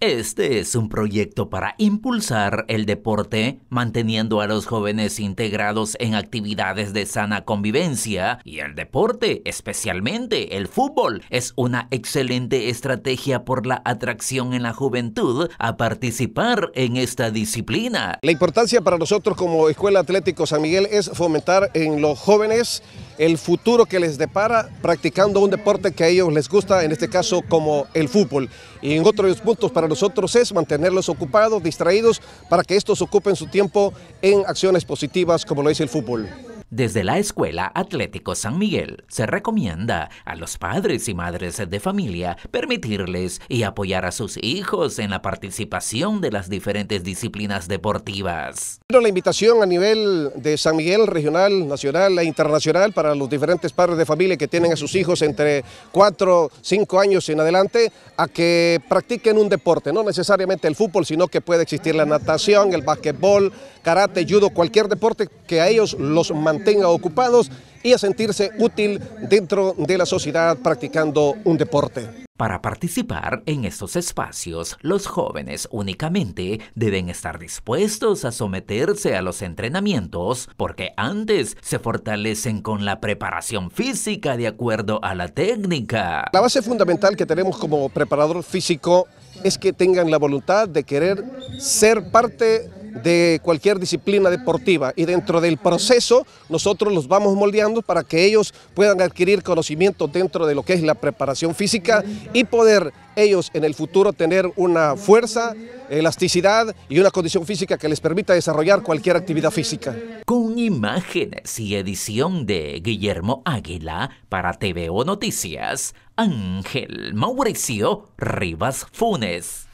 Este es un proyecto para impulsar el deporte, manteniendo a los jóvenes integrados en actividades de sana convivencia y el deporte, especialmente el fútbol, es una excelente estrategia por la atracción en la juventud a participar en esta disciplina. La importancia para nosotros como Escuela Atlético San Miguel es fomentar en los jóvenes el futuro que les depara practicando un deporte que a ellos les gusta, en este caso como el fútbol. Y en otros puntos para nosotros es mantenerlos ocupados, distraídos, para que estos ocupen su tiempo en acciones positivas como lo es el fútbol. Desde la Escuela Atlético San Miguel se recomienda a los padres y madres de familia permitirles y apoyar a sus hijos en la participación de las diferentes disciplinas deportivas. La invitación a nivel de San Miguel, regional, nacional e internacional para los diferentes padres de familia que tienen a sus hijos entre 4, 5 años en adelante a que practiquen un deporte, no necesariamente el fútbol, sino que puede existir la natación, el básquetbol, karate, judo, cualquier deporte que a ellos los mantenga tenga ocupados y a sentirse útil dentro de la sociedad practicando un deporte. Para participar en estos espacios, los jóvenes únicamente deben estar dispuestos a someterse a los entrenamientos porque antes se fortalecen con la preparación física de acuerdo a la técnica. La base fundamental que tenemos como preparador físico es que tengan la voluntad de querer ser parte de cualquier disciplina deportiva y dentro del proceso nosotros los vamos moldeando para que ellos puedan adquirir conocimiento dentro de lo que es la preparación física y poder ellos en el futuro tener una fuerza, elasticidad y una condición física que les permita desarrollar cualquier actividad física. Con imágenes y edición de Guillermo Águila para TVO Noticias, Ángel Mauricio Rivas Funes.